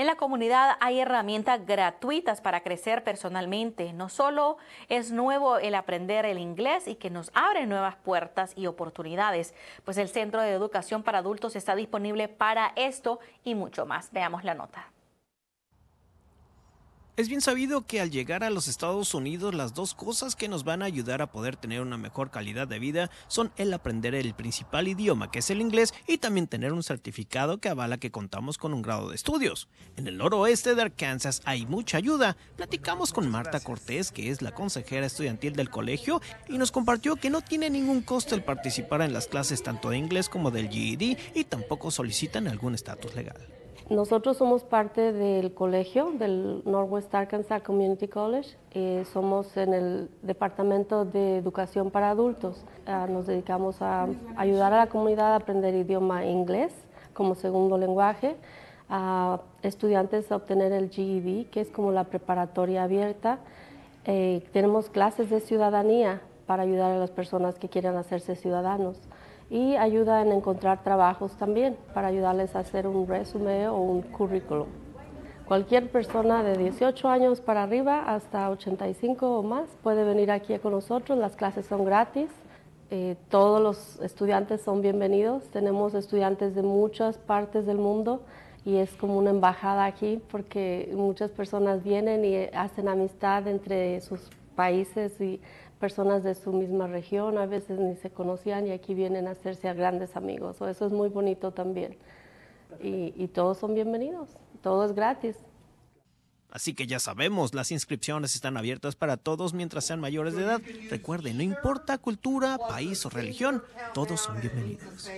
En la comunidad hay herramientas gratuitas para crecer personalmente. No solo es nuevo el aprender el inglés y que nos abre nuevas puertas y oportunidades, pues el Centro de Educación para Adultos está disponible para esto y mucho más. Veamos la nota. Es bien sabido que al llegar a los Estados Unidos las dos cosas que nos van a ayudar a poder tener una mejor calidad de vida son el aprender el principal idioma que es el inglés y también tener un certificado que avala que contamos con un grado de estudios. En el noroeste de Arkansas hay mucha ayuda. Platicamos con Marta Cortés, que es la consejera estudiantil del colegio, y nos compartió que no tiene ningún costo el participar en las clases tanto de inglés como del GED y tampoco solicitan algún estatus legal. Nosotros somos parte del colegio, del Northwest Arkansas Community College. Eh, somos en el Departamento de Educación para Adultos. Ah, nos dedicamos a ayudar a la comunidad a aprender idioma inglés como segundo lenguaje, a estudiantes a obtener el GED, que es como la preparatoria abierta. Eh, tenemos clases de ciudadanía para ayudar a las personas que quieran hacerse ciudadanos y ayuda en encontrar trabajos también para ayudarles a hacer un resumen o un currículum. Cualquier persona de 18 años para arriba hasta 85 o más puede venir aquí con nosotros, las clases son gratis. Eh, todos los estudiantes son bienvenidos, tenemos estudiantes de muchas partes del mundo y es como una embajada aquí porque muchas personas vienen y hacen amistad entre sus países y personas de su misma región, a veces ni se conocían y aquí vienen a hacerse a grandes amigos. O eso es muy bonito también. Y, y todos son bienvenidos, todo es gratis. Así que ya sabemos, las inscripciones están abiertas para todos mientras sean mayores de edad. Recuerden, no importa cultura, país o religión, todos son bienvenidos.